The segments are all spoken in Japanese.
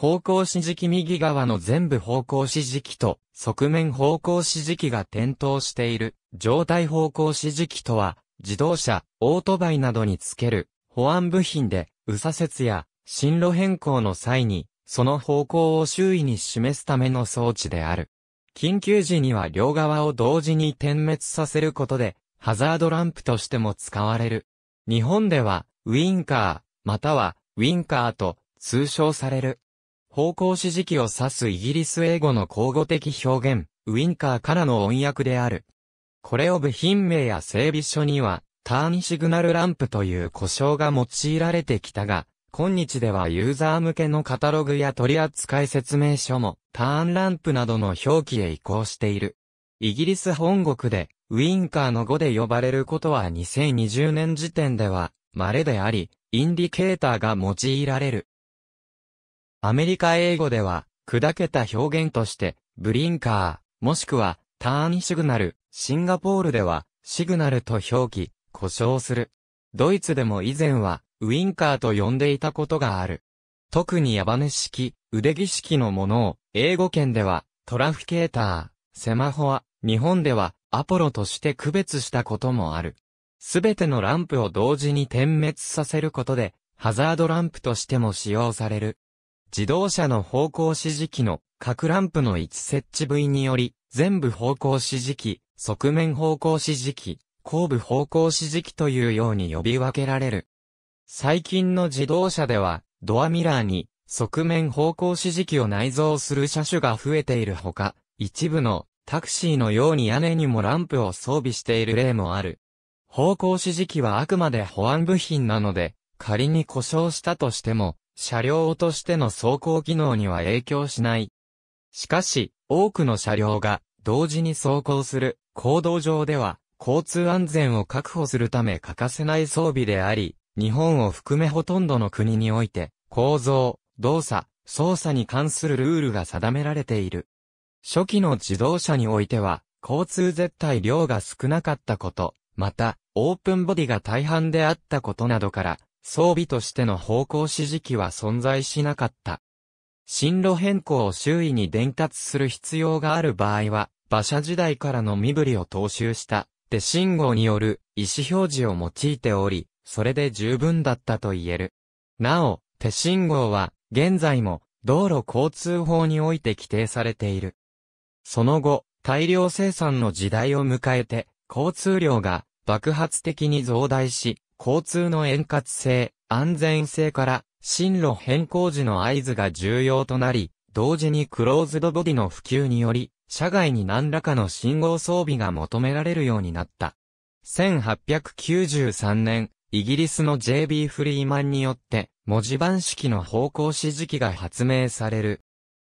方向指示器右側の全部方向指示器と、側面方向指示器が点灯している、状態方向指示器とは、自動車、オートバイなどにつける、保安部品で、右左折や、進路変更の際に、その方向を周囲に示すための装置である。緊急時には両側を同時に点滅させることで、ハザードランプとしても使われる。日本では、ウィンカー、または、ウィンカーと通称される。方向指示器を指すイギリス英語の口語的表現、ウィンカーからの音訳である。これを部品名や整備書には、ターンシグナルランプという呼称が用いられてきたが、今日ではユーザー向けのカタログや取扱説明書も、ターンランプなどの表記へ移行している。イギリス本国で、ウィンカーの語で呼ばれることは2020年時点では、稀であり、インディケーターが用いられる。アメリカ英語では、砕けた表現として、ブリンカー、もしくは、ターンシグナル、シンガポールでは、シグナルと表記、故障する。ドイツでも以前は、ウィンカーと呼んでいたことがある。特に矢羽式、腕儀式のものを、英語圏では、トラフィケーター、セマホア、日本では、アポロとして区別したこともある。すべてのランプを同時に点滅させることで、ハザードランプとしても使用される。自動車の方向指示器の各ランプの位置設置部位により、全部方向指示器、側面方向指示器、後部方向指示器というように呼び分けられる。最近の自動車では、ドアミラーに側面方向指示器を内蔵する車種が増えているほか、一部のタクシーのように屋根にもランプを装備している例もある。方向指示器はあくまで保安部品なので、仮に故障したとしても、車両としての走行機能には影響しない。しかし、多くの車両が同時に走行する行動上では、交通安全を確保するため欠かせない装備であり、日本を含めほとんどの国において、構造、動作、操作に関するルールが定められている。初期の自動車においては、交通絶対量が少なかったこと、また、オープンボディが大半であったことなどから、装備としての方向指示器は存在しなかった。進路変更を周囲に伝達する必要がある場合は、馬車時代からの身振りを踏襲した、手信号による意思表示を用いており、それで十分だったと言える。なお、手信号は、現在も、道路交通法において規定されている。その後、大量生産の時代を迎えて、交通量が爆発的に増大し、交通の円滑性、安全性から、進路変更時の合図が重要となり、同時にクローズドボディの普及により、車外に何らかの信号装備が求められるようになった。1893年、イギリスの JB フリーマンによって、文字盤式の方向指示器が発明される。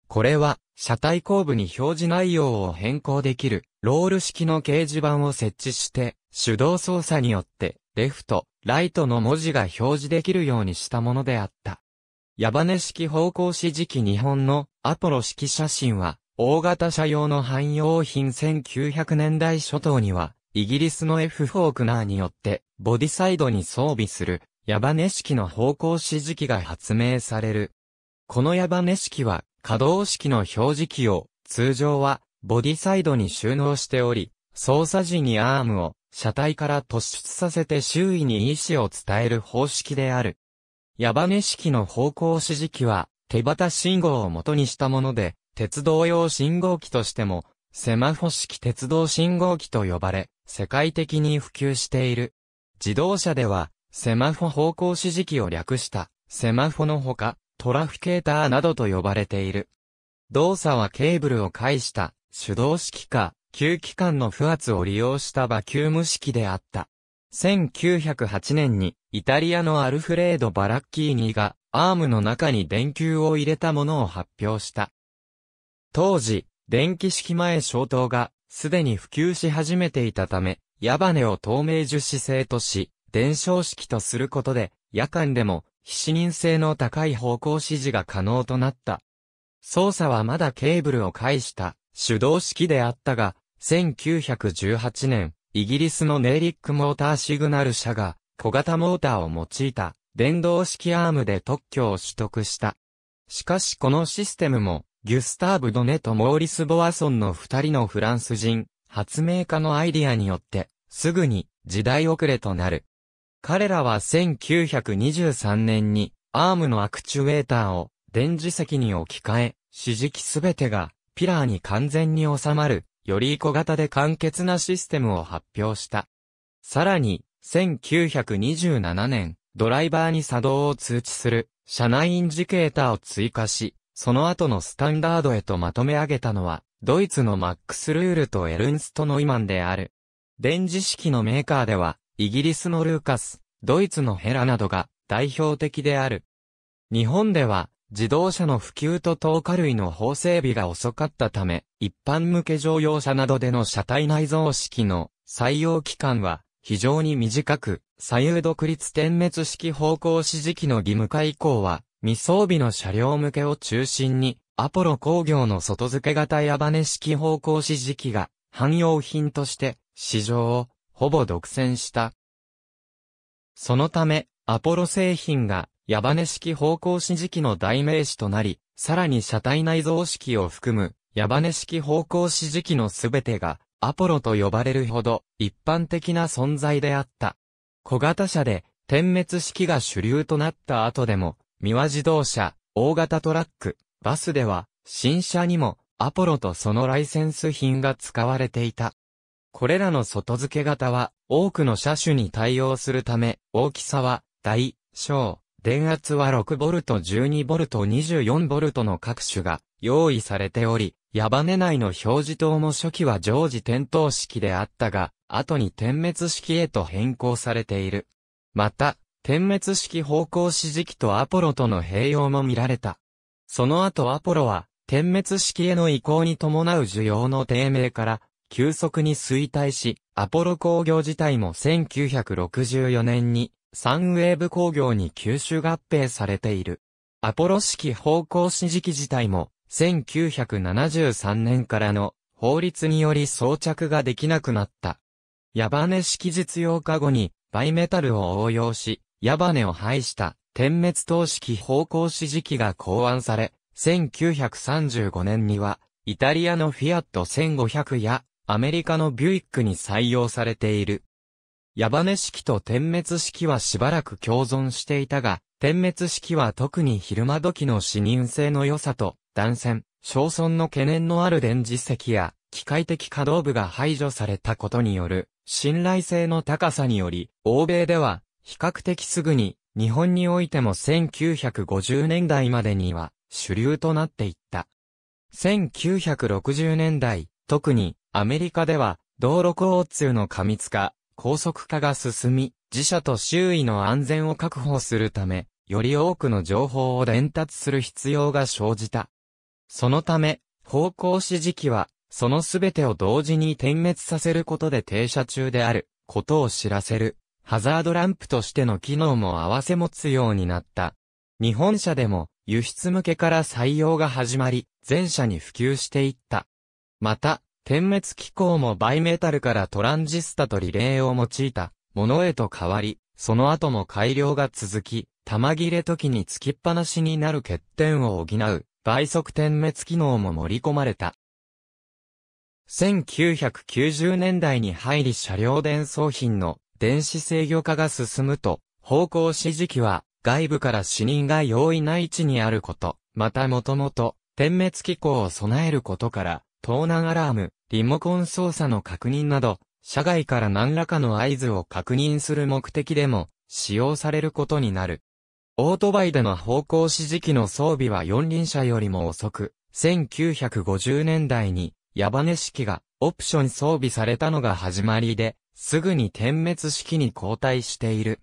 これは、車体後部に表示内容を変更できる、ロール式の掲示板を設置して、手動操作によって、レフト、ライトの文字が表示できるようにしたものであった。矢羽式方向指示器日本のアポロ式写真は、大型車用の汎用品1900年代初頭には、イギリスの F フォークナーによって、ボディサイドに装備する、矢羽式の方向指示器が発明される。この矢羽式は、可動式の表示器を、通常は、ボディサイドに収納しており、操作時にアームを、車体から突出させて周囲に意思を伝える方式である。矢羽式の方向指示器は、手旗信号を元にしたもので、鉄道用信号機としても、セマフォ式鉄道信号機と呼ばれ、世界的に普及している。自動車では、セマフォ方向指示器を略した、セマフォのほか、トラフケーターなどと呼ばれている。動作はケーブルを介した手動式か吸気管の不圧を利用したバキューム式であった。1908年にイタリアのアルフレード・バラッキーニがアームの中に電球を入れたものを発表した。当時、電気式前消灯がすでに普及し始めていたため、矢羽を透明樹脂製とし、伝承式とすることで、夜間でも、非視認性の高い方向指示が可能となった。操作はまだケーブルを介した手動式であったが、1918年、イギリスのネイリックモーターシグナル社が小型モーターを用いた電動式アームで特許を取得した。しかしこのシステムもギュスターブ・ドネとモーリス・ボアソンの二人のフランス人発明家のアイディアによってすぐに時代遅れとなる。彼らは1923年にアームのアクチュエーターを電磁石に置き換え、指示器すべてがピラーに完全に収まるより小型で簡潔なシステムを発表した。さらに、1927年、ドライバーに作動を通知する、車内インジケーターを追加し、その後のスタンダードへとまとめ上げたのは、ドイツのマックス・ルールとエルンスト・ノイマンである。電磁式のメーカーでは、イギリスのルーカス、ドイツのヘラなどが代表的である。日本では、自動車の普及と透過類の法整備が遅かったため、一般向け乗用車などでの車体内蔵式の採用期間は非常に短く、左右独立点滅式方向指示器の義務化以降は、未装備の車両向けを中心に、アポロ工業の外付け型矢羽式方向指示器が汎用品として市場をほぼ独占した。そのため、アポロ製品が矢羽式方向指示器の代名詞となり、さらに車体内蔵式を含む、矢羽式方向指示器のすべてが、アポロと呼ばれるほど、一般的な存在であった。小型車で、点滅式が主流となった後でも、三輪自動車、大型トラック、バスでは、新車にも、アポロとそのライセンス品が使われていた。これらの外付け型は、多くの車種に対応するため、大きさは、大、小、電圧は 6V12V24V の各種が用意されており、矢羽内の表示灯も初期は常時点灯式であったが、後に点滅式へと変更されている。また、点滅式方向指示器とアポロとの併用も見られた。その後アポロは、点滅式への移行に伴う需要の低迷から、急速に衰退し、アポロ工業自体も1964年にサンウェーブ工業に吸収合併されている。アポロ式方向指示器自体も、1973年からの法律により装着ができなくなった。矢羽式実用化後に、バイメタルを応用し、矢羽を排した点滅等式方向指示器が考案され、1935年には、イタリアのフィアット1500や、アメリカのビュイックに採用されている。矢羽式と点滅式はしばらく共存していたが、点滅式は特に昼間時の視認性の良さと、断線、焼損の懸念のある電磁石や、機械的可動部が排除されたことによる、信頼性の高さにより、欧米では、比較的すぐに、日本においても1950年代までには、主流となっていった。1960年代、特に、アメリカでは、道路交通の過密化、高速化が進み、自社と周囲の安全を確保するため、より多くの情報を伝達する必要が生じた。そのため、方向指示器は、そのすべてを同時に点滅させることで停車中である、ことを知らせる、ハザードランプとしての機能も合わせ持つようになった。日本車でも、輸出向けから採用が始まり、全社に普及していった。また、点滅機構もバイメタルからトランジスタとリレーを用いたものへと変わり、その後も改良が続き、玉切れ時につきっぱなしになる欠点を補う倍速点滅機能も盛り込まれた。1990年代に入り車両伝送品の電子制御化が進むと、方向指示器は外部から死人が容易な位置にあること、またもともと点滅機構を備えることから、盗難アラーム、リモコン操作の確認など、社外から何らかの合図を確認する目的でも使用されることになる。オートバイでの方向指示器の装備は四輪車よりも遅く、1950年代に矢羽式がオプション装備されたのが始まりで、すぐに点滅式に交代している。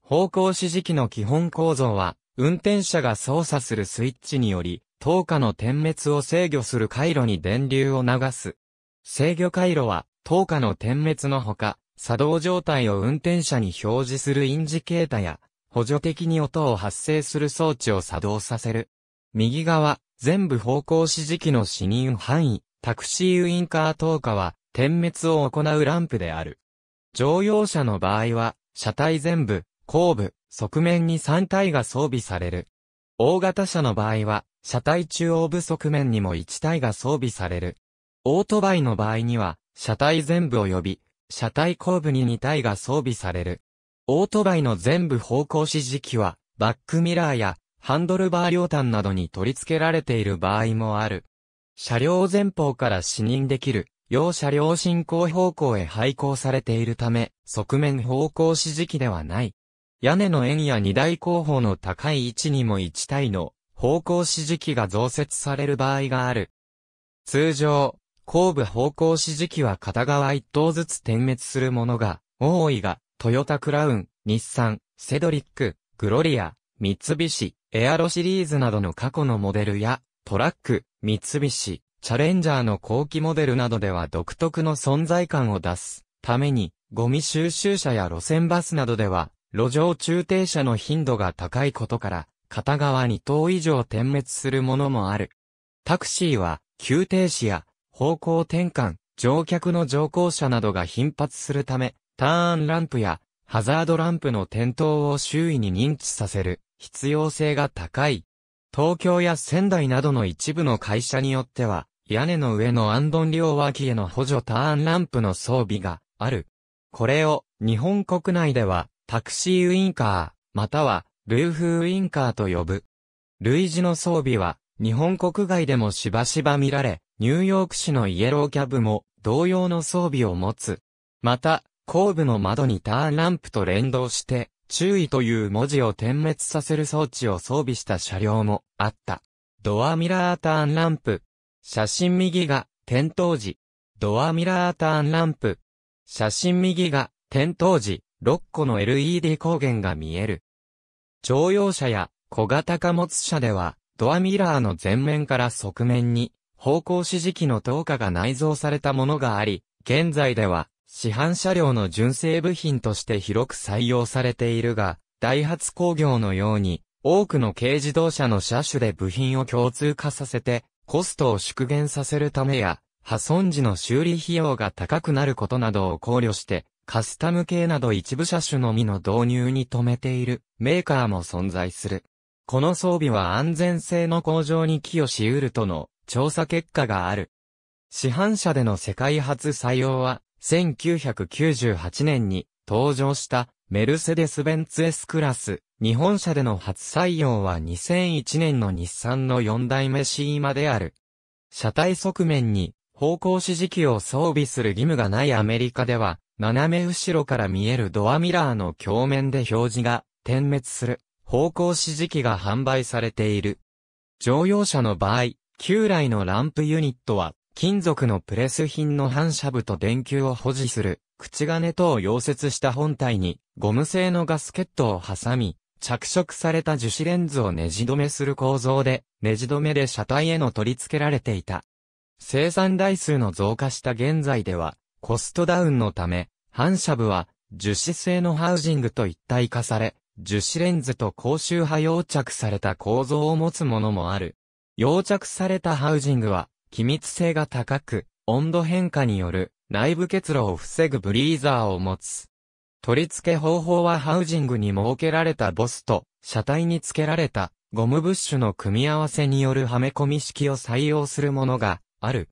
方向指示器の基本構造は、運転者が操作するスイッチにより、糖下の点滅を制御する回路に電流を流す。制御回路は、糖下の点滅のほか、作動状態を運転者に表示するインジケータや、補助的に音を発生する装置を作動させる。右側、全部方向指示器の視認範囲、タクシーウインカー投下は、点滅を行うランプである。乗用車の場合は、車体全部、後部、側面に3体が装備される。大型車の場合は、車体中央部側面にも1体が装備される。オートバイの場合には、車体全部及び、車体後部に2体が装備される。オートバイの全部方向指示器は、バックミラーや、ハンドルバー両端などに取り付けられている場合もある。車両前方から視認できる、両車両進行方向へ配行されているため、側面方向指示器ではない。屋根の円や荷台後方の高い位置にも1体の方向指示器が増設される場合がある。通常、後部方向指示器は片側一頭ずつ点滅するものが多いが、トヨタクラウン、日産、セドリック、グロリア、三菱、エアロシリーズなどの過去のモデルや、トラック、三菱、チャレンジャーの後期モデルなどでは独特の存在感を出すために、ゴミ収集車や路線バスなどでは、路上駐停車の頻度が高いことから、片側2頭以上点滅するものもある。タクシーは、急停止や、方向転換、乗客の乗降者などが頻発するため、ターンランプや、ハザードランプの点灯を周囲に認知させる必要性が高い。東京や仙台などの一部の会社によっては、屋根の上のアンドン両脇への補助ターンランプの装備がある。これを日本国内ではタクシーウインカー、またはルーフウインカーと呼ぶ。類似の装備は、日本国外でもしばしば見られ、ニューヨーク市のイエローキャブも同様の装備を持つ。また、後部の窓にターンランプと連動して、注意という文字を点滅させる装置を装備した車両もあった。ドアミラーターンランプ。写真右が点灯時。ドアミラーターンランプ。写真右が点灯時、6個の LED 光源が見える。乗用車や小型貨物車では、ドアミラーの前面から側面に、方向指示器の灯火が内蔵されたものがあり、現在では、市販車両の純正部品として広く採用されているが、ダイハツ工業のように、多くの軽自動車の車種で部品を共通化させて、コストを縮減させるためや、破損時の修理費用が高くなることなどを考慮して、カスタム系など一部車種のみの導入に止めているメーカーも存在する。この装備は安全性の向上に寄与し得るとの調査結果がある。市販車での世界初採用は、1998年に登場したメルセデス・ベンツ S クラス。日本車での初採用は2001年の日産の4代目 C マである。車体側面に方向指示器を装備する義務がないアメリカでは、斜め後ろから見えるドアミラーの鏡面で表示が点滅する方向指示器が販売されている。乗用車の場合、旧来のランプユニットは金属のプレス品の反射部と電球を保持する口金等を溶接した本体にゴム製のガスケットを挟み、着色された樹脂レンズをネジ止めする構造で、ネジ止めで車体への取り付けられていた。生産台数の増加した現在では、コストダウンのため、反射部は樹脂製のハウジングと一体化され、樹脂レンズと高周波溶着された構造を持つものもある。溶着されたハウジングは、気密性が高く、温度変化による内部結露を防ぐブリーザーを持つ。取り付け方法はハウジングに設けられたボスと、車体に付けられたゴムブッシュの組み合わせによるはめ込み式を採用するものがある。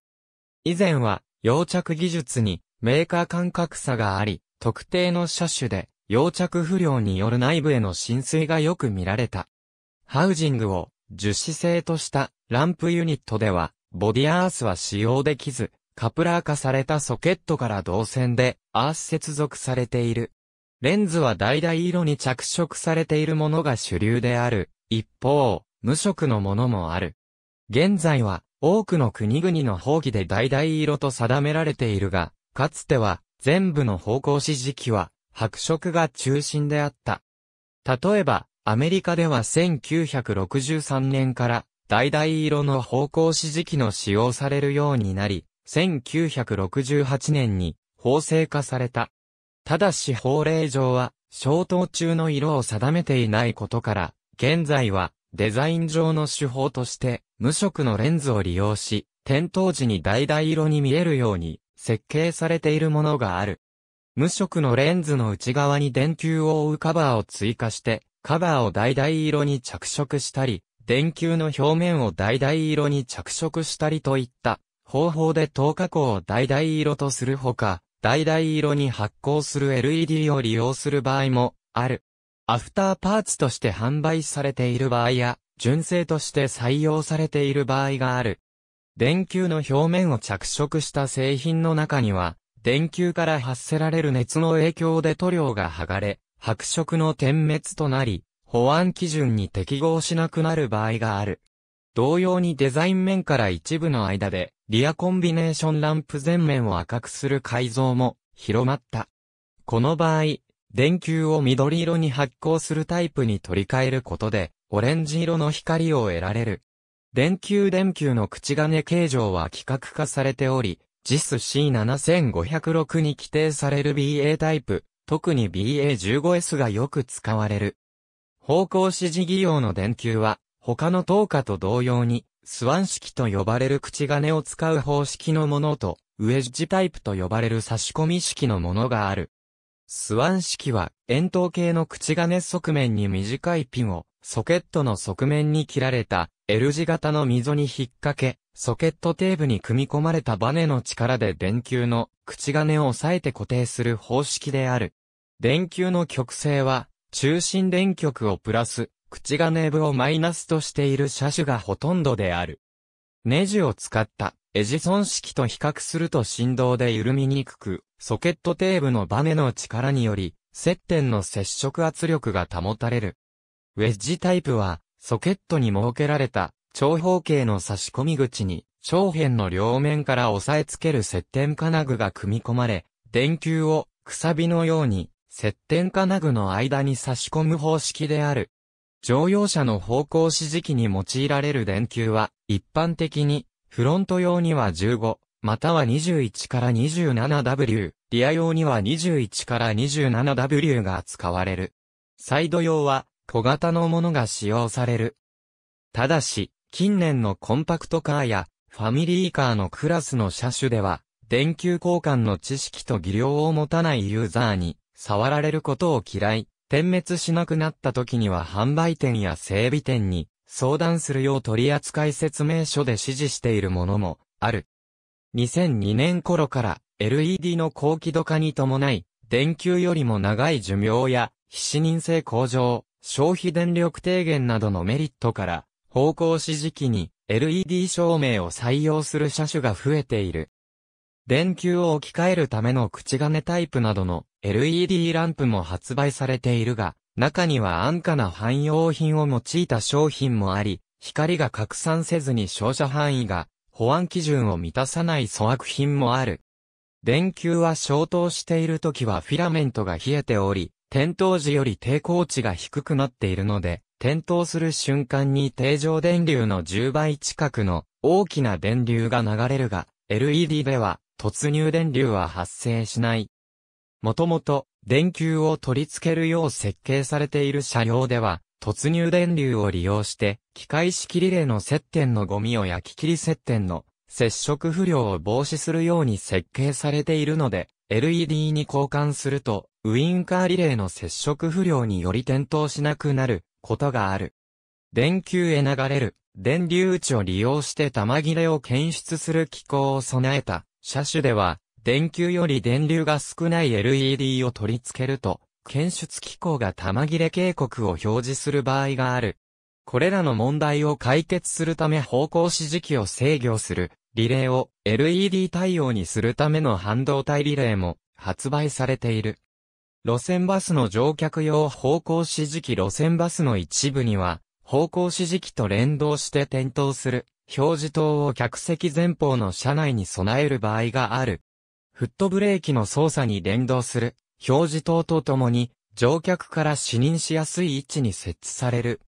以前は溶着技術にメーカー間隔差があり、特定の車種で溶着不良による内部への浸水がよく見られた。ハウジングを樹脂製としたランプユニットでは、ボディアースは使用できず、カプラー化されたソケットから導線でアース接続されている。レンズは橙色に着色されているものが主流である。一方、無色のものもある。現在は多くの国々の法規で大々色と定められているが、かつては、全部の方向指示器は、白色が中心であった。例えば、アメリカでは1963年から、大々色の方向指示器の使用されるようになり、1968年に法制化された。ただし法令上は、消灯中の色を定めていないことから、現在はデザイン上の手法として、無色のレンズを利用し、点灯時に橙色に見えるように、設計されているものがある。無色のレンズの内側に電球を覆うカバーを追加して、カバーを橙色に着色したり、電球の表面を橙色に着色したりといった方法で透過光を橙色とするほか、橙色に発光する LED を利用する場合もある。アフターパーツとして販売されている場合や、純正として採用されている場合がある。電球の表面を着色した製品の中には、電球から発せられる熱の影響で塗料が剥がれ、白色の点滅となり、保安基準に適合しなくなる場合がある。同様にデザイン面から一部の間で、リアコンビネーションランプ全面を赤くする改造も広まった。この場合、電球を緑色に発光するタイプに取り替えることで、オレンジ色の光を得られる。電球電球の口金形状は規格化されており、JIS-C7506 に規定される BA タイプ、特に BA15S がよく使われる。方向指示技用の電球は、他の灯火と同様に、スワン式と呼ばれる口金を使う方式のものと、ウェッジタイプと呼ばれる差し込み式のものがある。スワン式は、円筒形の口金側面に短いピンを、ソケットの側面に切られた、L 字型の溝に引っ掛け、ソケットテーブに組み込まれたバネの力で電球の口金を押さえて固定する方式である。電球の極性は、中心電極をプラス、口金部をマイナスとしている車種がほとんどである。ネジを使ったエジソン式と比較すると振動で緩みにくく、ソケットテーブのバネの力により、接点の接触圧力が保たれる。ウェッジタイプは、ソケットに設けられた長方形の差し込み口に、長辺の両面から押さえつける接点金具が組み込まれ、電球を、くさびのように、接点金具の間に差し込む方式である。乗用車の方向指示器に用いられる電球は、一般的に、フロント用には15、または21から 27W、リア用には21から 27W が使われる。サイド用は小型のものが使用される。ただし、近年のコンパクトカーやファミリーカーのクラスの車種では、電球交換の知識と技量を持たないユーザーに、触られることを嫌い、点滅しなくなった時には販売店や整備店に相談するよう取扱説明書で指示しているものもある。2002年頃から LED の高輝度化に伴い、電球よりも長い寿命や、非視認性向上、消費電力低減などのメリットから、方向指示器に LED 照明を採用する車種が増えている。電球を置き換えるための口金タイプなどの LED ランプも発売されているが、中には安価な汎用品を用いた商品もあり、光が拡散せずに照射範囲が保安基準を満たさない粗悪品もある。電球は消灯している時はフィラメントが冷えており、点灯時より抵抗値が低くなっているので、点灯する瞬間に定常電流の10倍近くの大きな電流が流れるが、LED では突入電流は発生しない。もともと、電球を取り付けるよう設計されている車両では、突入電流を利用して、機械式リレーの接点のゴミを焼き切り接点の接触不良を防止するように設計されているので、LED に交換すると、ウインカーリレーの接触不良により点灯しなくなることがある。電球へ流れる電流値を利用して玉切れを検出する機構を備えた車種では、電球より電流が少ない LED を取り付けると、検出機構が玉切れ警告を表示する場合がある。これらの問題を解決するため方向指示器を制御するリレーを LED 対応にするための半導体リレーも発売されている。路線バスの乗客用方向指示器路線バスの一部には方向指示器と連動して点灯する表示灯を客席前方の車内に備える場合がある。フットブレーキの操作に連動する表示灯とともに乗客から視認しやすい位置に設置される。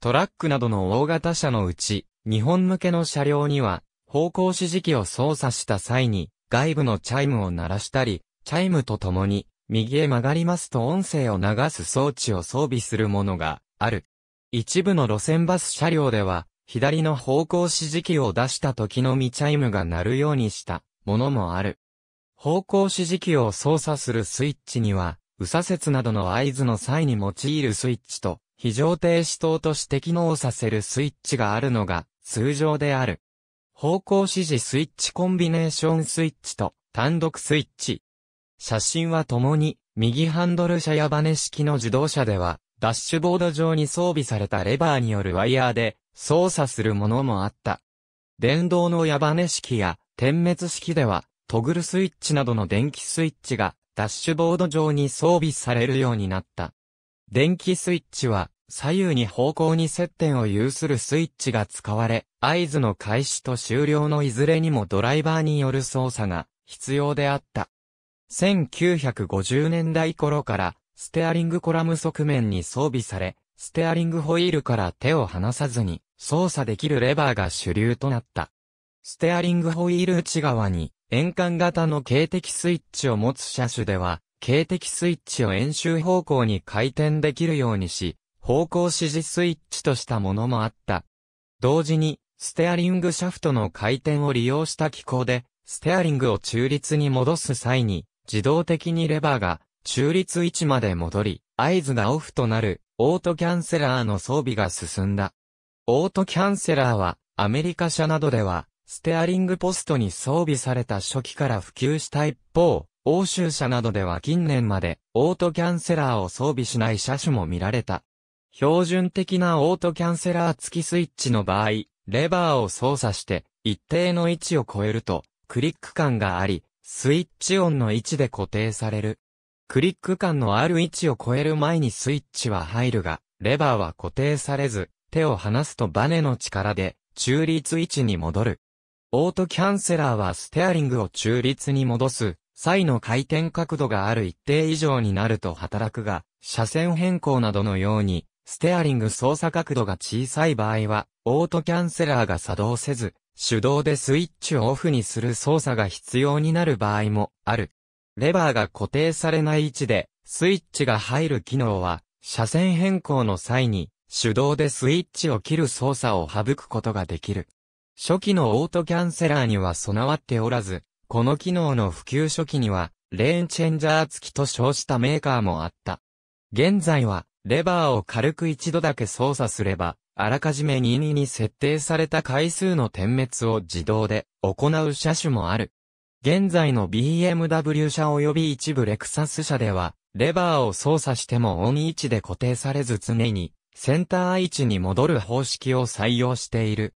トラックなどの大型車のうち日本向けの車両には方向指示器を操作した際に外部のチャイムを鳴らしたり、チャイムとともに右へ曲がりますと音声を流す装置を装備するものがある。一部の路線バス車両では、左の方向指示器を出した時のみチャイムが鳴るようにしたものもある。方向指示器を操作するスイッチには、右左折などの合図の際に用いるスイッチと、非常停止灯として機能させるスイッチがあるのが通常である。方向指示スイッチコンビネーションスイッチと単独スイッチ。写真はともに右ハンドル車やバネ式の自動車ではダッシュボード上に装備されたレバーによるワイヤーで操作するものもあった。電動の矢羽式や点滅式ではトグルスイッチなどの電気スイッチがダッシュボード上に装備されるようになった。電気スイッチは左右に方向に接点を有するスイッチが使われ、合図の開始と終了のいずれにもドライバーによる操作が必要であった。1950年代頃からステアリングコラム側面に装備され、ステアリングホイールから手を離さずに操作できるレバーが主流となった。ステアリングホイール内側に円環型の警笛スイッチを持つ車種では、警笛スイッチを円周方向に回転できるようにし、方向指示スイッチとしたものもあった。同時に、ステアリングシャフトの回転を利用した機構で、ステアリングを中立に戻す際に、自動的にレバーが中立位置まで戻り、合図がオフとなるオートキャンセラーの装備が進んだ。オートキャンセラーはアメリカ車などではステアリングポストに装備された初期から普及した一方、欧州車などでは近年までオートキャンセラーを装備しない車種も見られた。標準的なオートキャンセラー付きスイッチの場合、レバーを操作して一定の位置を超えるとクリック感があり、スイッチオンの位置で固定される。クリック感のある位置を超える前にスイッチは入るが、レバーは固定されず、手を離すとバネの力で中立位置に戻る。オートキャンセラーはステアリングを中立に戻す際の回転角度がある一定以上になると働くが、車線変更などのように、ステアリング操作角度が小さい場合は、オートキャンセラーが作動せず、手動でスイッチをオフにする操作が必要になる場合もある。レバーが固定されない位置で、スイッチが入る機能は、車線変更の際に、手動でスイッチを切る操作を省くことができる。初期のオートキャンセラーには備わっておらず、この機能の普及初期には、レーンチェンジャー付きと称したメーカーもあった。現在は、レバーを軽く一度だけ操作すれば、あらかじめ22に設定された回数の点滅を自動で行う車種もある。現在の BMW 車及び一部レクサス車では、レバーを操作してもオン位置で固定されず常に、センター位置に戻る方式を採用している。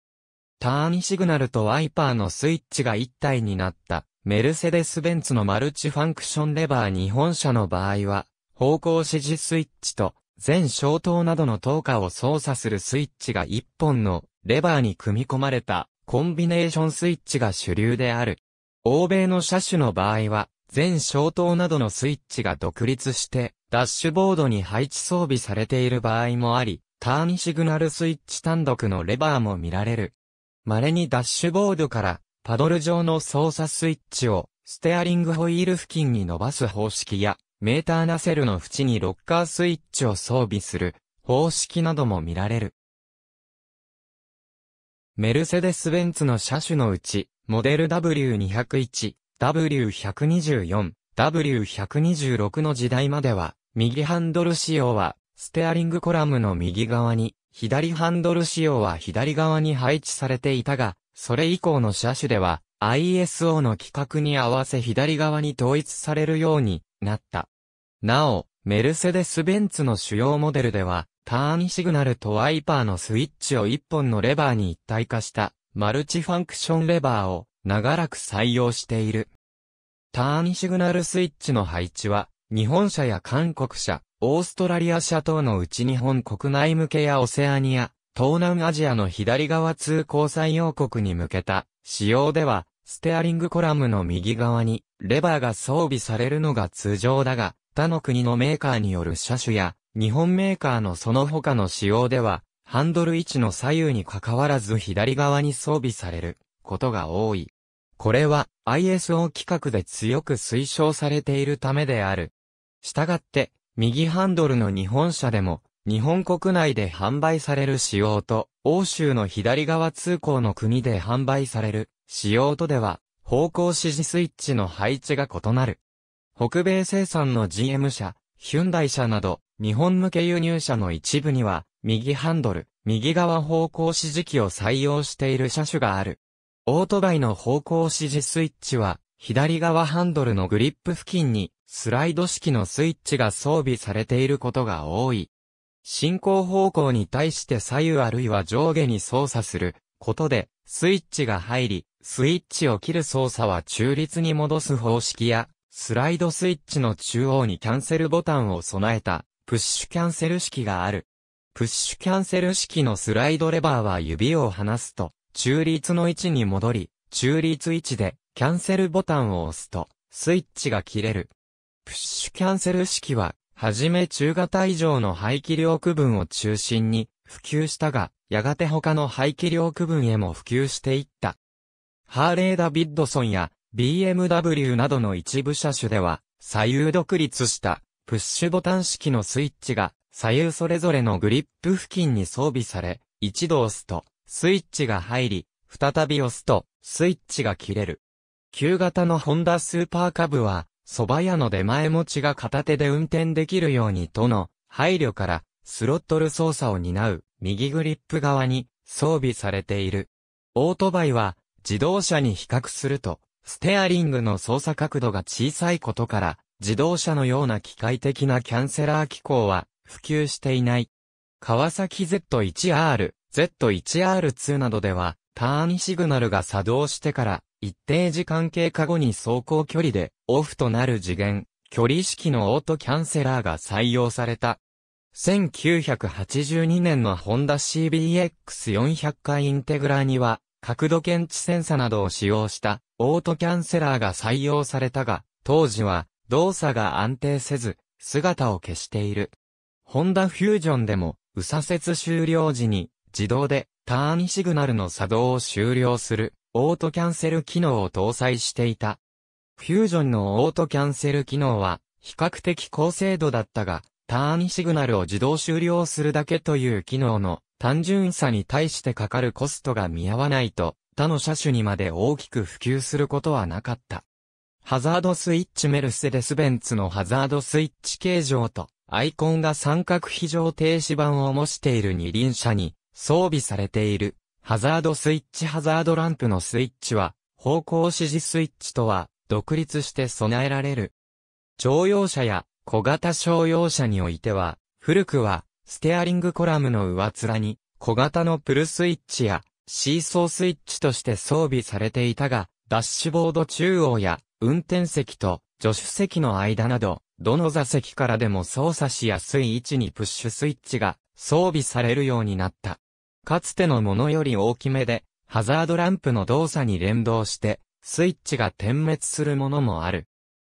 ターンシグナルとワイパーのスイッチが一体になった、メルセデス・ベンツのマルチファンクションレバー日本車の場合は、方向指示スイッチと、全消灯などの灯火を操作するスイッチが1本のレバーに組み込まれたコンビネーションスイッチが主流である。欧米の車種の場合は、全消灯などのスイッチが独立して、ダッシュボードに配置装備されている場合もあり、ターンシグナルスイッチ単独のレバーも見られる。稀にダッシュボードからパドル上の操作スイッチをステアリングホイール付近に伸ばす方式やメーターナセルの縁にロッカースイッチを装備する方式なども見られる。メルセデス・ベンツの車種のうち、モデル W201、W124、W126 の時代までは、右ハンドル仕様は、ステアリングコラムの右側に、左ハンドル仕様は左側に配置されていたが、それ以降の車種では ISO の規格に合わせ左側に統一されるようになった。なお、メルセデス・ベンツの主要モデルでは、ターンシグナルとワイパーのスイッチを1本のレバーに一体化したマルチファンクションレバーを長らく採用している。ターンシグナルスイッチの配置は、日本車や韓国車、オーストラリア諸島のうち日本国内向けやオセアニア、東南アジアの左側通行採用国に向けた仕様では、ステアリングコラムの右側にレバーが装備されるのが通常だが、他の国のメーカーによる車種や、日本メーカーのその他の仕様では、ハンドル位置の左右に関わらず左側に装備されることが多い。これは ISO 規格で強く推奨されているためである。したがって、右ハンドルの日本車でも、日本国内で販売される仕様と、欧州の左側通行の国で販売される仕様とでは、方向指示スイッチの配置が異なる。北米生産の GM 車、ヒュンダイ車など、日本向け輸入車の一部には、右ハンドル、右側方向指示器を採用している車種がある。オートバイの方向指示スイッチは、左側ハンドルのグリップ付近にスライド式のスイッチが装備されていることが多い。進行方向に対して左右あるいは上下に操作することで、スイッチが入り、スイッチを切る操作は中立に戻す方式や、スライドスイッチの中央にキャンセルボタンを備えた、プッシュキャンセル式がある。プッシュキャンセル式のスライドレバーは指を離すと、中立の位置に戻り、中立位置で、キャンセルボタンを押すと、スイッチが切れる。プッシュキャンセル式は、はじめ中型以上の排気量区分を中心に普及したが、やがて他の排気量区分へも普及していった。ハーレー・ダビッドソンや BMW などの一部車種では、左右独立したプッシュボタン式のスイッチが左右それぞれのグリップ付近に装備され、一度押すとスイッチが入り、再び押すとスイッチが切れる。旧型のホンダスーパーカブは蕎麦屋の出前持ちが片手で運転できるようにとの配慮から、スロットル操作を担う右グリップ側に装備されている。オートバイは自動車に比較すると、ステアリングの操作角度が小さいことから、自動車のような機械的なキャンセラー機構は普及していない。川崎 Z1R、Z1R2 などでは、ターンシグナルが作動してから一定時間経過後に走行距離で、オフとなる次元、距離式のオートキャンセラーが採用された。1982年のホンダ CBX400 回インテグラには、角度検知センサなどを使用したオートキャンセラーが採用されたが、当時は動作が安定せず、姿を消している。ホンダフュージョンでも、右左折終了時に自動でターンシグナルの作動を終了する、オートキャンセル機能を搭載していた。フュージョンのオートキャンセル機能は、比較的高精度だったが、ターンシグナルを自動終了するだけという機能の単純さに対してかかるコストが見合わないと、他の車種にまで大きく普及することはなかった。ハザードスイッチメルセデスベンツのハザードスイッチ形状と、アイコンが三角非常停止板を模している二輪車に、装備されている、ハザードスイッチハザードランプのスイッチは、方向指示スイッチとは、独立して備えられる。乗用車や小型商用車においては、古くは、ステアリングコラムの上面に、小型のプルスイッチや、シーソースイッチとして装備されていたが、ダッシュボード中央や、運転席と助手席の間など、どの座席からでも操作しやすい位置にプッシュスイッチが装備されるようになった。かつてのものより大きめで、ハザードランプの動作に連動して、スイッチが点滅するものもある。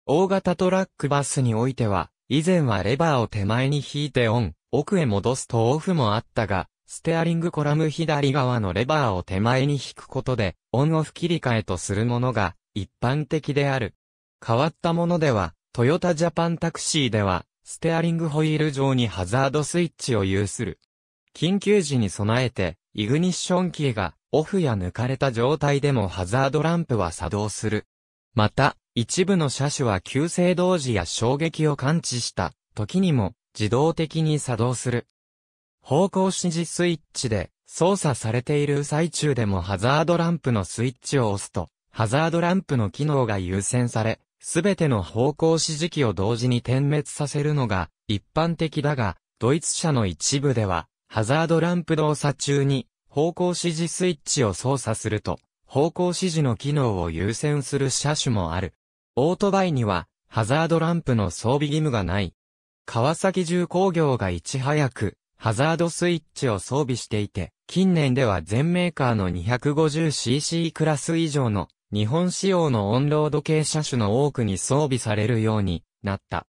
大型トラックバスにおいては、以前はレバーを手前に引いてオン、奥へ戻すとオフもあったが、ステアリングコラム左側のレバーを手前に引くことで、オンオフ切り替えとするものが一般的である。変わったものでは、トヨタジャパンタクシーでは、ステアリングホイール上にハザードスイッチを有する。緊急時に備えて、イグニッションキーがオフや抜かれた状態でもハザードランプは作動する。また、一部の車種は急性同時や衝撃を感知した時にも自動的に作動する。方向指示スイッチで操作されている最中でもハザードランプのスイッチを押すと、ハザードランプの機能が優先され、すべての方向指示器を同時に点滅させるのが一般的だが、ドイツ車の一部ではハザードランプ動作中に方向指示スイッチを操作すると、方向指示の機能を優先する車種もある。オートバイにはハザードランプの装備義務がない。川崎重工業がいち早くハザードスイッチを装備していて、近年では全メーカーの 250cc クラス以上の日本仕様のオンロード系車種の多くに装備されるようになった。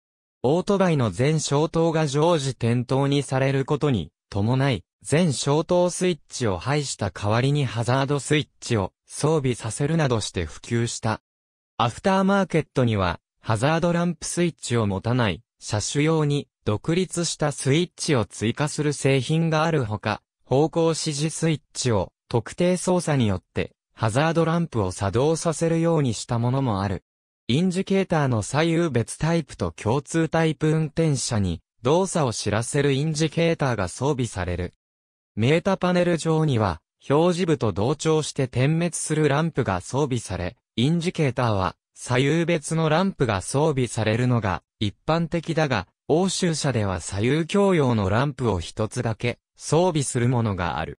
オートバイの全消灯が常時点灯にされることに伴い、全消灯スイッチを排した代わりにハザードスイッチを装備させるなどして普及した。アフターマーケットには、ハザードランプスイッチを持たない、車種用に独立したスイッチを追加する製品があるほか、方向指示スイッチを特定操作によってハザードランプを作動させるようにしたものもある。インジケーターの左右別タイプと共通タイプ運転車に動作を知らせるインジケーターが装備される。メータパネル上には、表示部と同調して点滅するランプが装備され、インジケーターは左右別のランプが装備されるのが一般的だが、欧州車では左右共用のランプを一つだけ装備するものがある。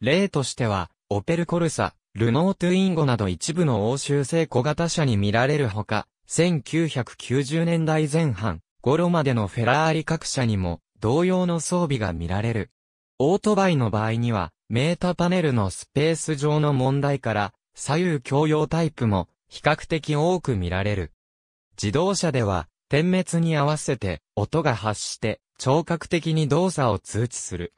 例としては、オペルコルサ、ルノートゥインゴなど一部の欧州製小型車に見られるほか、1990年代前半、頃までのフェラーリ各社にも同様の装備が見られる。オートバイの場合には、メータパネルのスペース上の問題から、左右共用タイプも比較的多く見られる。自動車では、点滅に合わせて音が発して聴覚的に動作を通知する。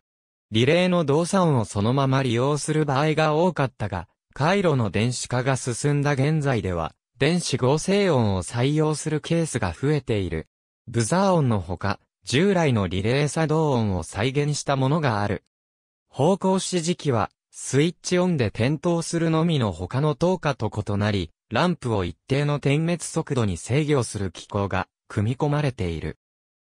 リレーの動作音をそのまま利用する場合が多かったが、回路の電子化が進んだ現在では、電子合成音を採用するケースが増えている。ブザー音のほか、従来のリレー作動音を再現したものがある。方向指示器は、スイッチオンで点灯するのみの他の灯火と異なり、ランプを一定の点滅速度に制御する機構が組み込まれている。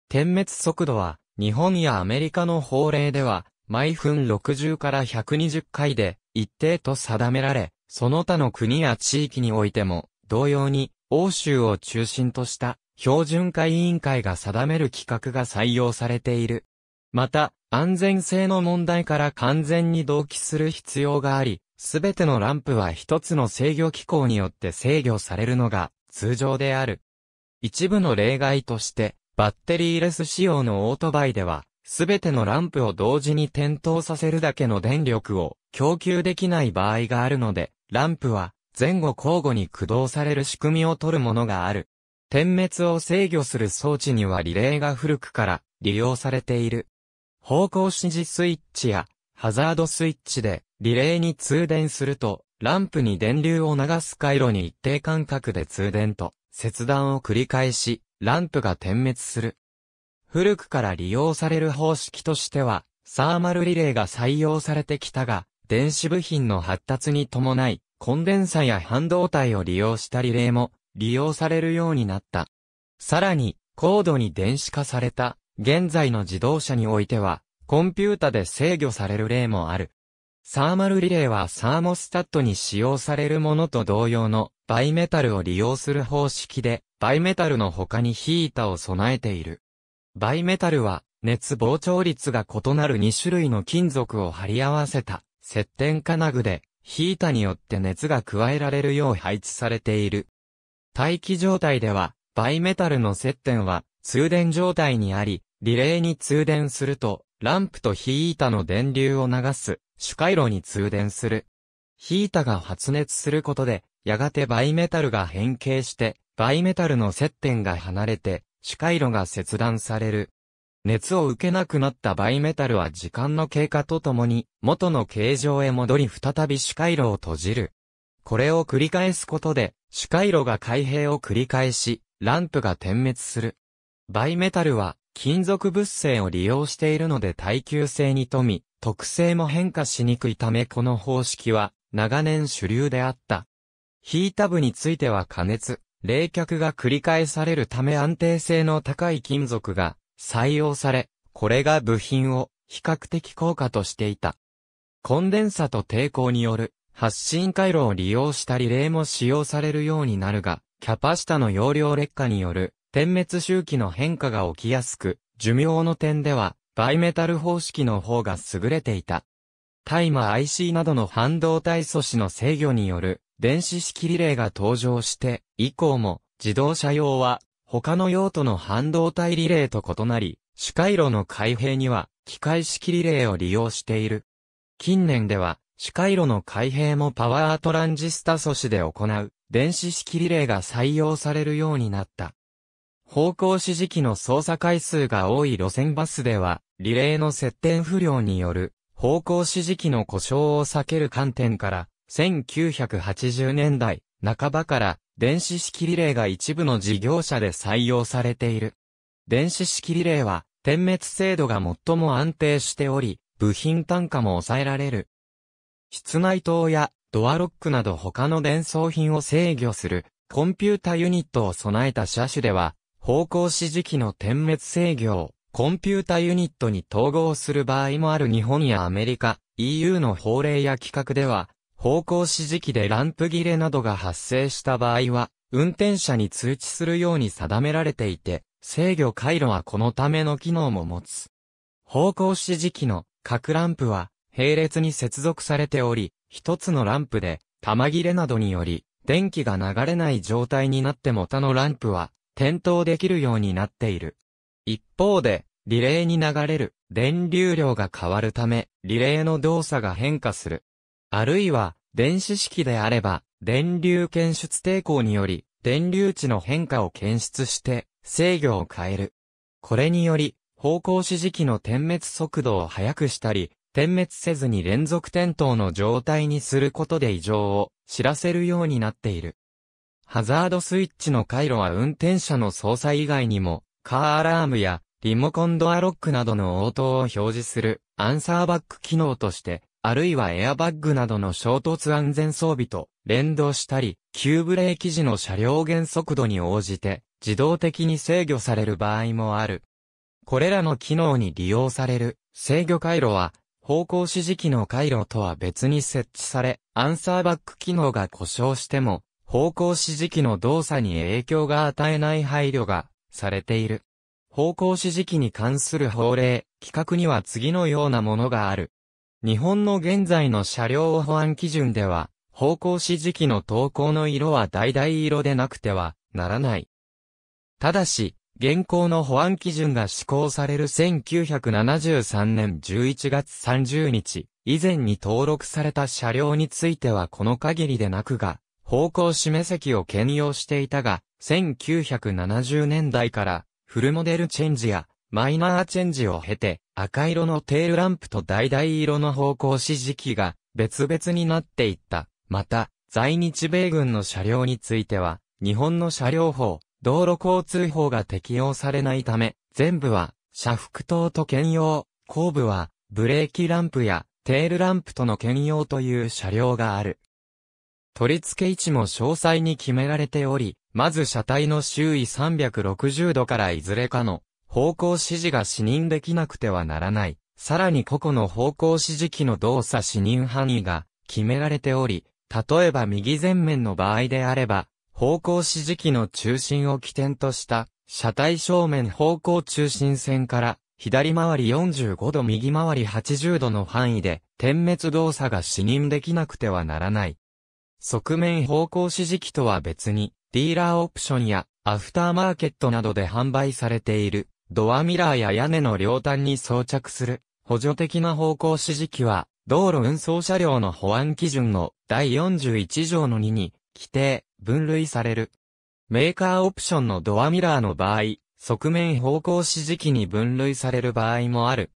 点滅速度は、日本やアメリカの法令では、毎分60から120回で一定と定められ、その他の国や地域においても、同様に、欧州を中心とした標準化委員会が定める規格が採用されている。また、安全性の問題から完全に同期する必要があり、すべてのランプは一つの制御機構によって制御されるのが通常である。一部の例外として、バッテリーレス仕様のオートバイでは、すべてのランプを同時に点灯させるだけの電力を供給できない場合があるので、ランプは前後交互に駆動される仕組みを取るものがある。点滅を制御する装置にはリレーが古くから利用されている。方向指示スイッチやハザードスイッチでリレーに通電するとランプに電流を流す回路に一定間隔で通電と切断を繰り返しランプが点滅する。古くから利用される方式としてはサーマルリレーが採用されてきたが電子部品の発達に伴いコンデンサや半導体を利用したリレーも利用されるようになった。さらに、高度に電子化された、現在の自動車においては、コンピュータで制御される例もある。サーマルリレーはサーモスタットに使用されるものと同様のバイメタルを利用する方式で、バイメタルの他にヒータを備えている。バイメタルは熱膨張率が異なる2種類の金属を貼り合わせた接点金具でヒータによって熱が加えられるよう配置されている。待機状態では、バイメタルの接点は、通電状態にあり、リレーに通電すると、ランプとヒータの電流を流す、主回路に通電する。ヒータが発熱することで、やがてバイメタルが変形して、バイメタルの接点が離れて、主回路が切断される。熱を受けなくなったバイメタルは時間の経過とともに、元の形状へ戻り再び主回路を閉じる。これを繰り返すことで、主回路が開閉を繰り返し、ランプが点滅する。バイメタルは、金属物性を利用しているので耐久性に富み、特性も変化しにくいためこの方式は、長年主流であった。ヒータ部については加熱、冷却が繰り返されるため安定性の高い金属が採用され、これが部品を比較的高価としていた。コンデンサと抵抗による発信回路を利用したリレーも使用されるようになるが、キャパシタの容量劣化による点滅周期の変化が起きやすく、寿命の点ではバイメタル方式の方が優れていた。大麻 IC などの半導体素子の制御による電子式リレーが登場して以降も自動車用は他の用途の半導体リレーと異なり、主回路の開閉には機械式リレーを利用している。近年では視回路の開閉もパワートランジスタ素子で行う電子式リレーが採用されるようになった。方向指示器の操作回数が多い路線バスでは、リレーの接点不良による方向指示器の故障を避ける観点から、1980年代半ばから電子式リレーが一部の事業者で採用されている。電子式リレーは、点滅精度が最も安定しており、部品単価も抑えられる室内灯やドアロックなど他の伝送品を制御するコンピュータユニットを備えた車種では、方向指示器の点滅制御をコンピュータユニットに統合する場合もある日本やアメリカ、EU の法令や規格では、方向指示器でランプ切れなどが発生した場合は、運転者に通知するように定められていて、制御回路はこのための機能も持つ。方向指示器の各ランプは、並列に接続されており、一つのランプで、玉切れなどにより、電気が流れない状態になっても他のランプは、点灯できるようになっている。一方で、リレーに流れる電流量が変わるため、リレーの動作が変化する。あるいは、電子式であれば、電流検出抵抗により、電流値の変化を検出して、制御を変える。これにより、方向指示器の点滅速度を速くしたり、点滅せずに連続点灯の状態にすることで異常を知らせるようになっている。ハザードスイッチの回路は運転者の操作以外にも、カーアラームやリモコンドアロックなどの応答を表示するアンサーバック機能として、あるいはエアバッグなどの衝突安全装備と連動したり、急ブレーキ時の車両減速度に応じて自動的に制御される場合もある。これらの機能に利用される制御回路は方向指示器の回路とは別に設置され、アンサーバック機能が故障しても、方向指示器の動作に影響が与えない配慮がされている。方向指示器に関する法令、規格には次のようなものがある。日本の現在の車両保安基準では、方向指示器の投稿の色は橙色でなくてはならない。ただし、現行の保安基準が施行される1973年11月30日、以前に登録された車両についてはこの限りでなくが、方向示席を兼用していたが、1970年代からフルモデルチェンジやマイナーチェンジを経て、赤色のテールランプと橙色の方向指示器が別々になっていった。また、在日米軍の車両については、日本の車両法、道路交通法が適用されないため、全部は、車幅灯と兼用、後部は、ブレーキランプや、テールランプとの兼用という車両がある。取り付け位置も詳細に決められており、まず車体の周囲360度からいずれかの方向指示が視認できなくてはならない。さらに個々の方向指示器の動作視認範囲が決められており、例えば右前面の場合であれば、方向指示器の中心を起点とした、車体正面方向中心線から、左回り45度右回り80度の範囲で、点滅動作が視認できなくてはならない。側面方向指示器とは別に、ディーラーオプションや、アフターマーケットなどで販売されている、ドアミラーや屋根の両端に装着する、補助的な方向指示器は、道路運送車両の保安基準の第41条の2に、規定、分類される。メーカーオプションのドアミラーの場合、側面方向指示器に分類される場合もある。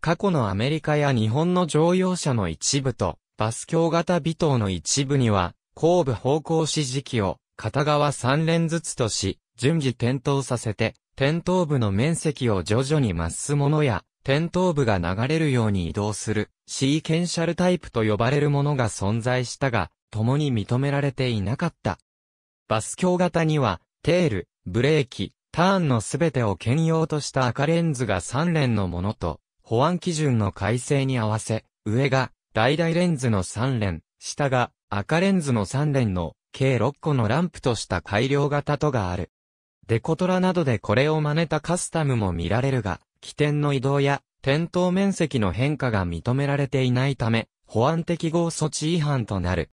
過去のアメリカや日本の乗用車の一部と、バス橋型微灯の一部には、後部方向指示器を片側3連ずつとし、順次点灯させて、点灯部の面積を徐々に増すものや、点灯部が流れるように移動する、シーケンシャルタイプと呼ばれるものが存在したが、共に認められていなかった。バス橋型には、テール、ブレーキ、ターンのすべてを兼用とした赤レンズが3連のものと、保安基準の改正に合わせ、上が、大々レンズの3連、下が、赤レンズの3連の、計6個のランプとした改良型とがある。デコトラなどでこれを真似たカスタムも見られるが、起点の移動や、点灯面積の変化が認められていないため、保安適合措置違反となる。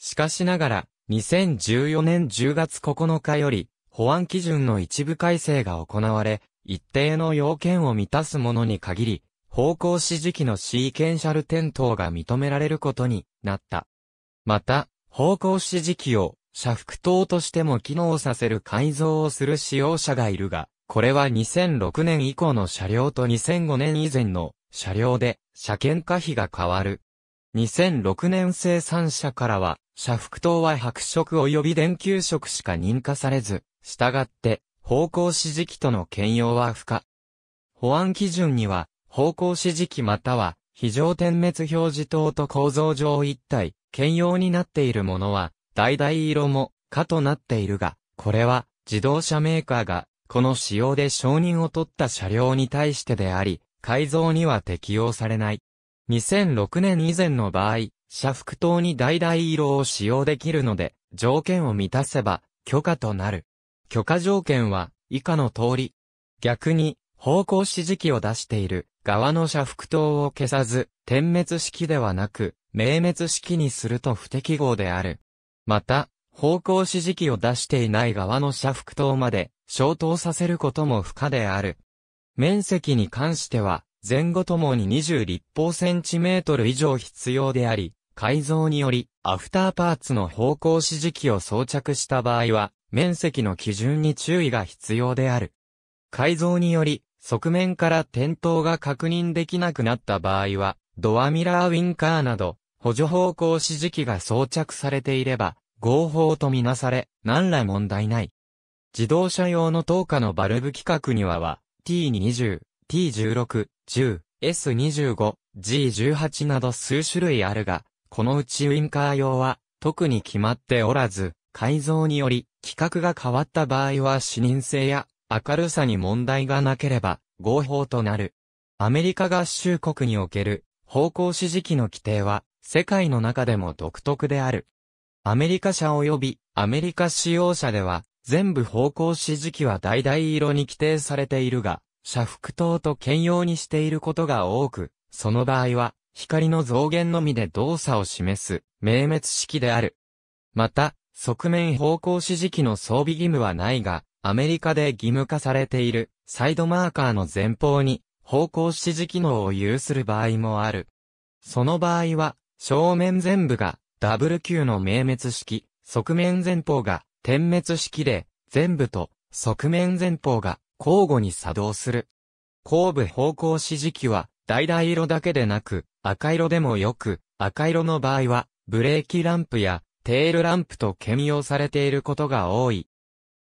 しかしながら、2014年10月9日より、保安基準の一部改正が行われ、一定の要件を満たすものに限り、方向指示器のシーケンシャル点灯が認められることになった。また、方向指示器を、車幅灯としても機能させる改造をする使用者がいるが、これは2006年以降の車両と2005年以前の車両で車検可否が変わる。2006年生産者からは、社服灯は白色及び電球色しか認可されず、従って、方向指示器との兼用は不可。保安基準には、方向指示器または、非常点滅表示灯と構造上一体、兼用になっているものは、橙色も、可となっているが、これは、自動車メーカーが、この仕様で承認を取った車両に対してであり、改造には適用されない。2006年以前の場合、社服灯に代々色を使用できるので、条件を満たせば、許可となる。許可条件は、以下の通り。逆に、方向指示器を出している側の社服灯を消さず、点滅式ではなく、明滅式にすると不適合である。また、方向指示器を出していない側の社服灯まで消灯させることも不可である。面積に関しては、前後ともに20立方センチメートル以上必要であり、改造により、アフターパーツの方向指示器を装着した場合は、面積の基準に注意が必要である。改造により、側面から点灯が確認できなくなった場合は、ドアミラーウィンカーなど、補助方向指示器が装着されていれば、合法とみなされ、何ら問題ない。自動車用の灯火のバルブ規格にはは、T20、T16、10、S25、G18 など数種類あるが、このうちウインカー用は特に決まっておらず、改造により規格が変わった場合は視認性や明るさに問題がなければ合法となる。アメリカ合衆国における方向指示器の規定は世界の中でも独特である。アメリカ車及びアメリカ使用車では全部方向指示器は橙色に規定されているが、遮服灯と兼用にしていることが多く、その場合は、光の増減のみで動作を示す、明滅式である。また、側面方向指示器の装備義務はないが、アメリカで義務化されている、サイドマーカーの前方に、方向指示機能を有する場合もある。その場合は、正面全部が、ダブル級の明滅式、側面前方が、点滅式で、全部と、側面前方が、交互に作動する。後部方向指示器は、橙色だけでなく、赤色でもよく、赤色の場合は、ブレーキランプや、テールランプと兼用されていることが多い。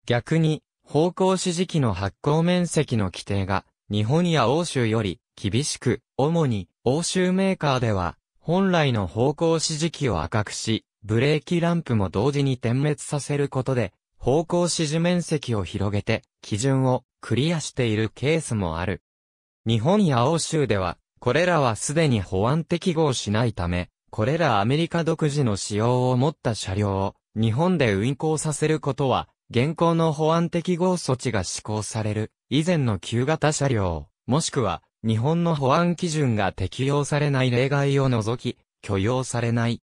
逆に、方向指示器の発光面積の規定が、日本や欧州より厳しく、主に欧州メーカーでは、本来の方向指示器を赤くし、ブレーキランプも同時に点滅させることで、方向指示面積を広げて、基準をクリアしているケースもある。日本や欧州では、これらはすでに保安適合しないため、これらアメリカ独自の仕様を持った車両を日本で運行させることは、現行の保安適合措置が施行される以前の旧型車両、もしくは日本の保安基準が適用されない例外を除き、許容されない。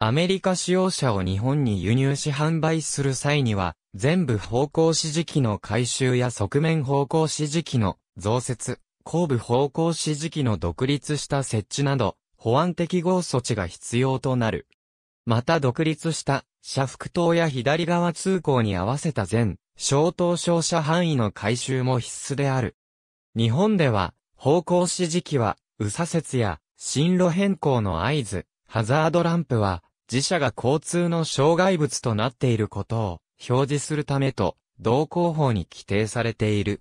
アメリカ使用車を日本に輸入し販売する際には、全部方向指示器の回収や側面方向指示器の増設、後部方向指示器の独立した設置など、保安適合措置が必要となる。また独立した車幅灯や左側通行に合わせた全消灯照射範囲の回収も必須である。日本では方向指示器は右左折や進路変更の合図、ハザードランプは自社が交通の障害物となっていることを表示するためと同行法に規定されている。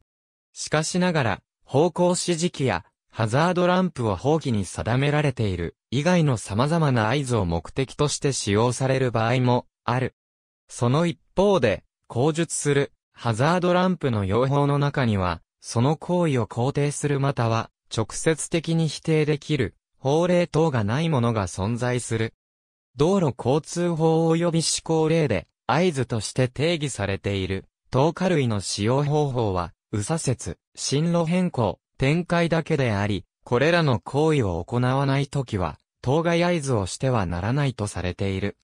しかしながら、方向指示器やハザードランプを法規に定められている以外の様々な合図を目的として使用される場合もある。その一方で、口述するハザードランプの用法の中には、その行為を肯定するまたは直接的に否定できる法令等がないものが存在する。道路交通法及び施行令で、合図として定義されている、透過類の使用方法は、右左折、進路変更、展開だけであり、これらの行為を行わないときは、当該合図をしてはならないとされている。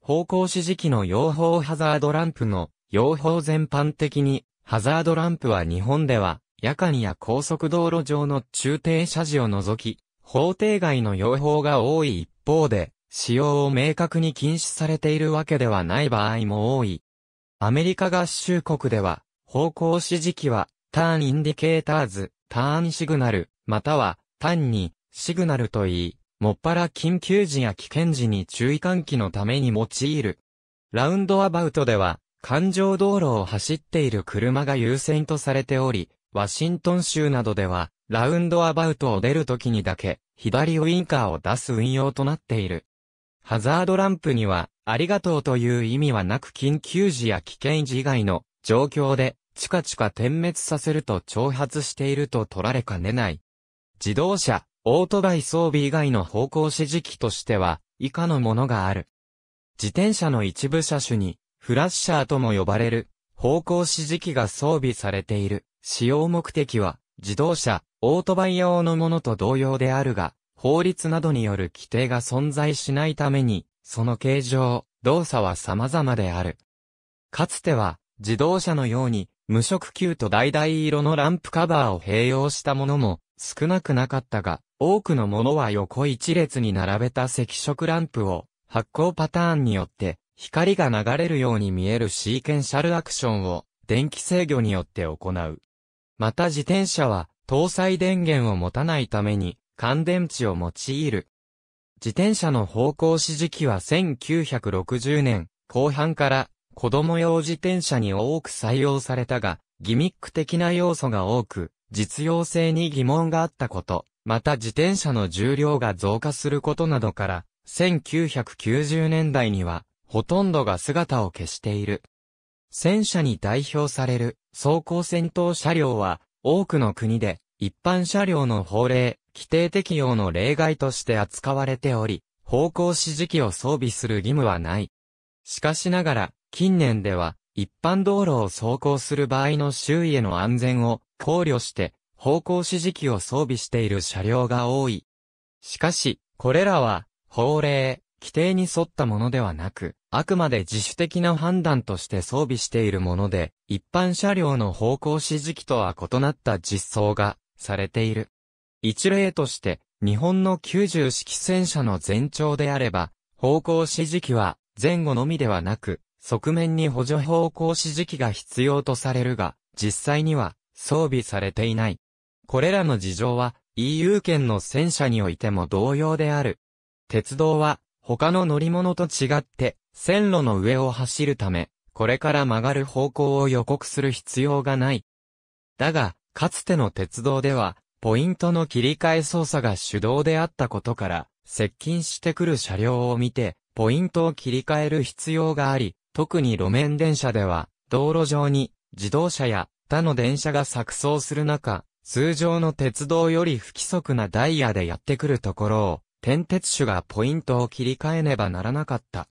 方向指示器の用法ハザードランプの用法全般的に、ハザードランプは日本では、夜間や高速道路上の中停車時を除き、法定外の用法が多い一方で、使用を明確に禁止されているわけではない場合も多い。アメリカ合衆国では、方向指示器は、ターンインディケーターズ、ターンシグナル、または、単に、シグナルと言い、もっぱら緊急時や危険時に注意喚起のために用いる。ラウンドアバウトでは、環状道路を走っている車が優先とされており、ワシントン州などでは、ラウンドアバウトを出るときにだけ、左ウインカーを出す運用となっている。ハザードランプには、ありがとうという意味はなく緊急時や危険時以外の状況で、チカチカ点滅させると挑発していると取られかねない。自動車、オートバイ装備以外の方向指示器としては、以下のものがある。自転車の一部車種に、フラッシャーとも呼ばれる、方向指示器が装備されている。使用目的は、自動車、オートバイ用のものと同様であるが、法律などによる規定が存在しないために、その形状、動作は様々である。かつては、自動車のように、無色球と橙色のランプカバーを併用したものも少なくなかったが、多くのものは横一列に並べた赤色ランプを発光パターンによって光が流れるように見えるシーケンシャルアクションを電気制御によって行う。また自転車は搭載電源を持たないために乾電池を用いる。自転車の方向指示器は1960年後半から子供用自転車に多く採用されたが、ギミック的な要素が多く、実用性に疑問があったこと、また自転車の重量が増加することなどから、1990年代には、ほとんどが姿を消している。戦車に代表される装甲戦闘車両は、多くの国で、一般車両の法令、規定適用の例外として扱われており、方向指示器を装備する義務はない。しかしながら、近年では、一般道路を走行する場合の周囲への安全を考慮して、方向指示器を装備している車両が多い。しかし、これらは、法令、規定に沿ったものではなく、あくまで自主的な判断として装備しているもので、一般車両の方向指示器とは異なった実装がされている。一例として、日本の90式戦車の前兆であれば、方向指示器は前後のみではなく、側面に補助方向指示器が必要とされるが、実際には装備されていない。これらの事情は EU 圏の戦車においても同様である。鉄道は他の乗り物と違って線路の上を走るため、これから曲がる方向を予告する必要がない。だが、かつての鉄道ではポイントの切り替え操作が手動であったことから、接近してくる車両を見て、ポイントを切り替える必要があり、特に路面電車では、道路上に自動車や他の電車が錯綜する中、通常の鉄道より不規則なダイヤでやってくるところを、転鉄手がポイントを切り替えねばならなかった。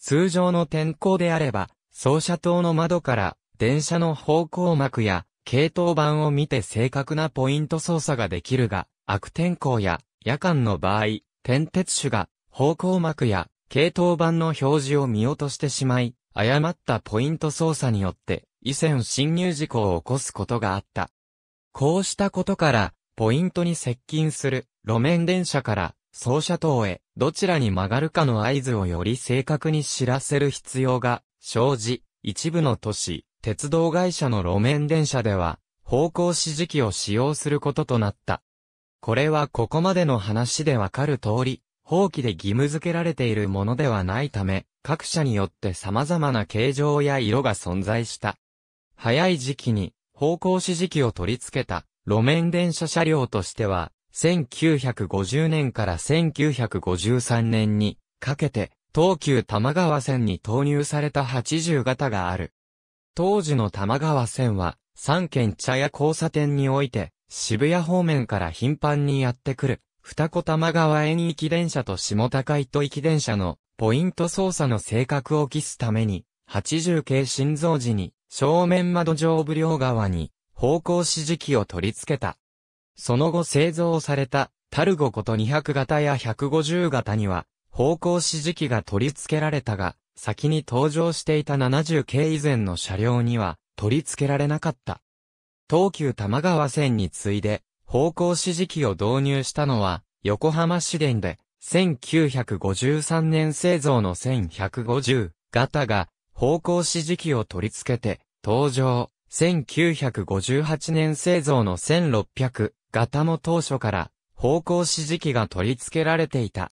通常の天候であれば、走車灯の窓から電車の方向幕や系統版を見て正確なポイント操作ができるが、悪天候や夜間の場合、点鉄種が方向幕や系統版の表示を見落としてしまい、誤ったポイント操作によって以前侵入事故を起こすことがあった。こうしたことから、ポイントに接近する路面電車から走車灯へどちらに曲がるかの合図をより正確に知らせる必要が生じ、一部の都市、鉄道会社の路面電車では、方向指示器を使用することとなった。これはここまでの話でわかる通り、法規で義務付けられているものではないため、各社によって様々な形状や色が存在した。早い時期に方向指示器を取り付けた路面電車車両としては、1950年から1953年にかけて東急玉川線に投入された80型がある。当時の玉川線は、三軒茶屋交差点において、渋谷方面から頻繁にやってくる、二子玉川園行き電車と下高糸行き電車の、ポイント操作の性格を期すために、80系心臓時に、正面窓上部両側に、方向指示器を取り付けた。その後製造された、タルゴこと200型や150型には、方向指示器が取り付けられたが、先に登場していた70系以前の車両には取り付けられなかった。東急玉川線に次いで方向指示器を導入したのは横浜市電で1953年製造の1150型が方向指示器を取り付けて登場。1958年製造の1600型も当初から方向指示器が取り付けられていた。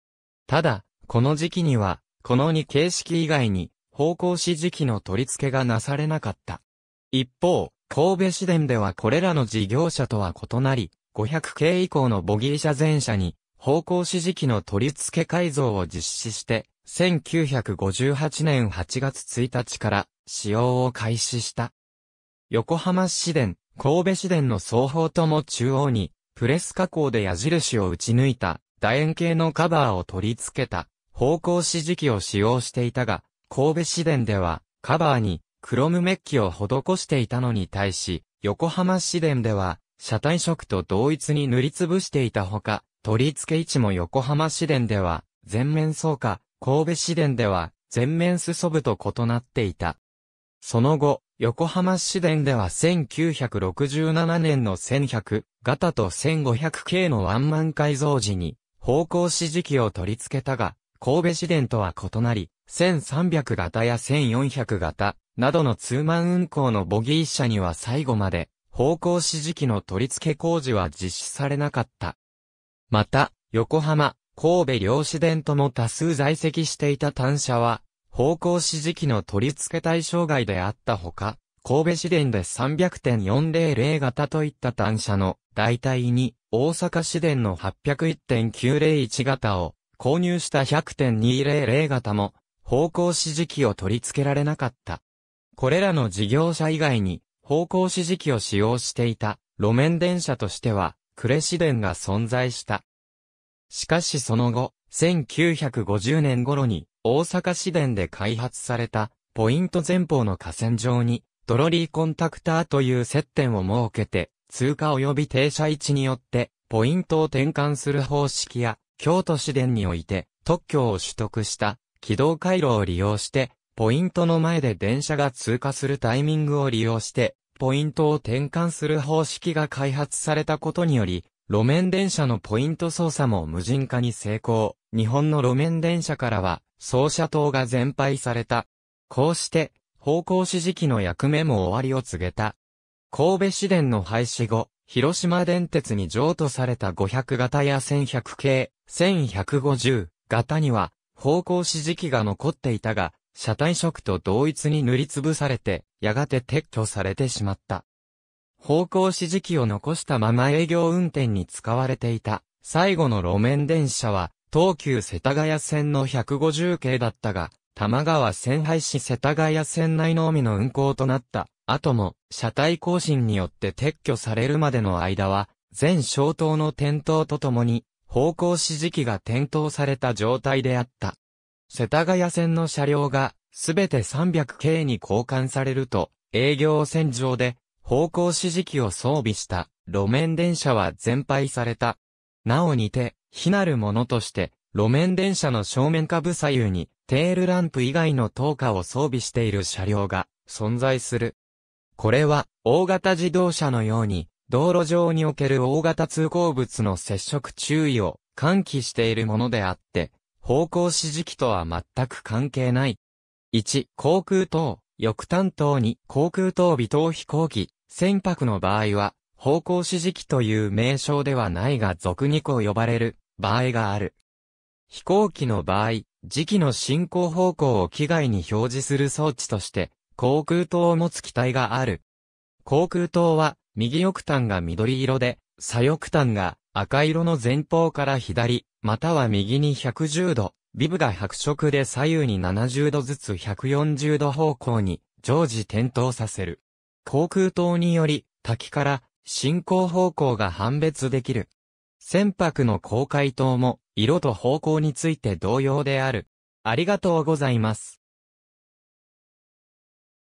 ただ、この時期にはこの2形式以外に、方向指示器の取り付けがなされなかった。一方、神戸市電ではこれらの事業者とは異なり、500系以降のボギー車全車に、方向指示器の取り付け改造を実施して、1958年8月1日から使用を開始した。横浜市電、神戸市電の双方とも中央に、プレス加工で矢印を打ち抜いた楕円形のカバーを取り付けた方向指示器を使用していたが、神戸市電では、カバーに、クロムメッキを施していたのに対し、横浜市電では、車体色と同一に塗りつぶしていたほか、取り付け位置も横浜市電では、全面草加、神戸市電では、全面裾部と異なっていた。その後、横浜市電では1967年の1100型と1500系のワンマン改造時に方向指示器を取り付けたが、神戸市電とは異なり、1300型や1400型などのツーマン運行のボギー車には最後まで方向指示器の取り付け工事は実施されなかった。また、横浜、神戸両市電とも多数在籍していた単車は、方向指示器の取り付け対象外であったほか、神戸市電で300.400型といった単車の代替に、大阪市電の801.901型を購入した100.200型も、方向指示器を取り付けられなかった。これらの事業者以外に、方向指示器を使用していた路面電車としては、呉市電が存在した。しかしその後、1950年頃に、大阪市電で開発された、ポイント前方の河川上に、ドロリーコンタクターという接点を設けて、通過及び停車位置によって、ポイントを転換する方式や、京都市電において特許を取得した軌道回路を利用して、ポイントの前で電車が通過するタイミングを利用して、ポイントを転換する方式が開発されたことにより、路面電車のポイント操作も無人化に成功。日本の路面電車からは、走車灯が全廃された。こうして、方向指示器の役目も終わりを告げた。神戸市電の廃止後、広島電鉄に譲渡された500型や1100系、1150型には方向指示器が残っていたが、車体色と同一に塗りつぶされて、やがて撤去されてしまった。方向指示器を残したまま営業運転に使われていた、最後の路面電車は、東急世田谷線の150系だったが、玉川線廃止世田谷線内のみの運行となった。後も、車体更新によって撤去されるまでの間は、全消灯の点灯とともに、方向指示器が点灯された状態であった。世田谷線の車両が、すべて 300K に交換されると、営業線上で、方向指示器を装備した路面電車は全廃された。なお似て、非なるものとして、路面電車の正面下部左右に、テールランプ以外の灯火を装備している車両が存在する。これは、大型自動車のように、道路上における大型通行物の接触注意を喚起しているものであって、方向指示器とは全く関係ない。1、航空等、翼担当に航空等微等飛行機、船舶の場合は、方向指示器という名称ではないが俗にこう呼ばれる場合がある。飛行機の場合、時期の進行方向を機外に表示する装置として、航空灯を持つ機体がある。航空灯は、右翼端が緑色で、左翼端が赤色の前方から左、または右に110度、ビブが白色で左右に70度ずつ140度方向に常時点灯させる。航空灯により、滝から進行方向が判別できる。船舶の航海灯も、色と方向について同様である。ありがとうございます。